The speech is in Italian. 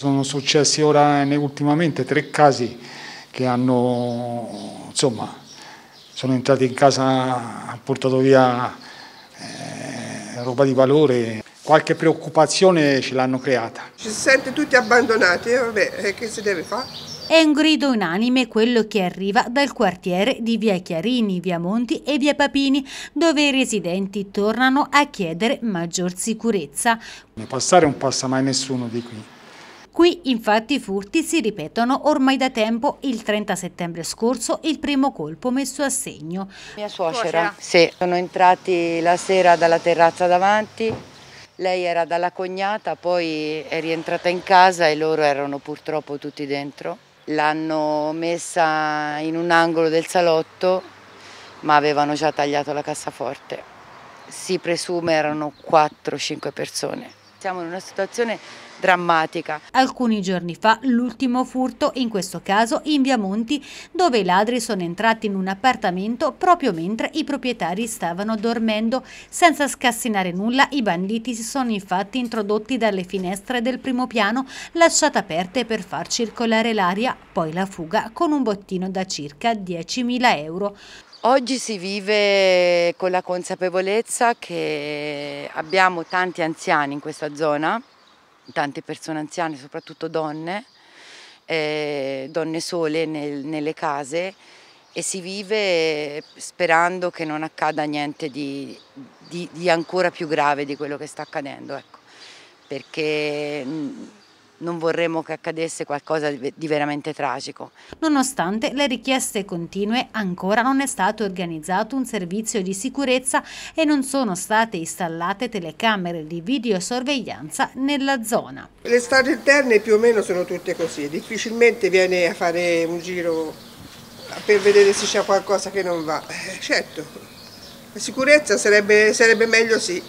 Sono successi ora ultimamente tre casi che hanno, insomma, sono entrati in casa, hanno portato via eh, roba di valore. Qualche preoccupazione ce l'hanno creata. Ci si sente tutti abbandonati, eh? vabbè, eh, che si deve fare? È un grido unanime quello che arriva dal quartiere di Via Chiarini, Via Monti e Via Papini, dove i residenti tornano a chiedere maggior sicurezza. Passare non passa mai nessuno di qui. Qui infatti i furti si ripetono ormai da tempo, il 30 settembre scorso il primo colpo messo a segno. Mia suocera, sì, sono entrati la sera dalla terrazza davanti, lei era dalla cognata, poi è rientrata in casa e loro erano purtroppo tutti dentro. L'hanno messa in un angolo del salotto, ma avevano già tagliato la cassaforte. Si presume erano 4-5 persone. Siamo in una situazione drammatica. Alcuni giorni fa l'ultimo furto, in questo caso in via Monti, dove i ladri sono entrati in un appartamento proprio mentre i proprietari stavano dormendo. Senza scassinare nulla, i banditi si sono infatti introdotti dalle finestre del primo piano, lasciate aperte per far circolare l'aria, poi la fuga con un bottino da circa 10.000 euro. Oggi si vive con la consapevolezza che abbiamo tanti anziani in questa zona, tante persone anziane, soprattutto donne, eh, donne sole nel, nelle case e si vive sperando che non accada niente di, di, di ancora più grave di quello che sta accadendo, ecco. perché mm, non vorremmo che accadesse qualcosa di veramente tragico. Nonostante le richieste continue, ancora non è stato organizzato un servizio di sicurezza e non sono state installate telecamere di videosorveglianza nella zona. Le strade interne più o meno sono tutte così, difficilmente viene a fare un giro per vedere se c'è qualcosa che non va. Eh, certo, la sicurezza sarebbe, sarebbe meglio sì.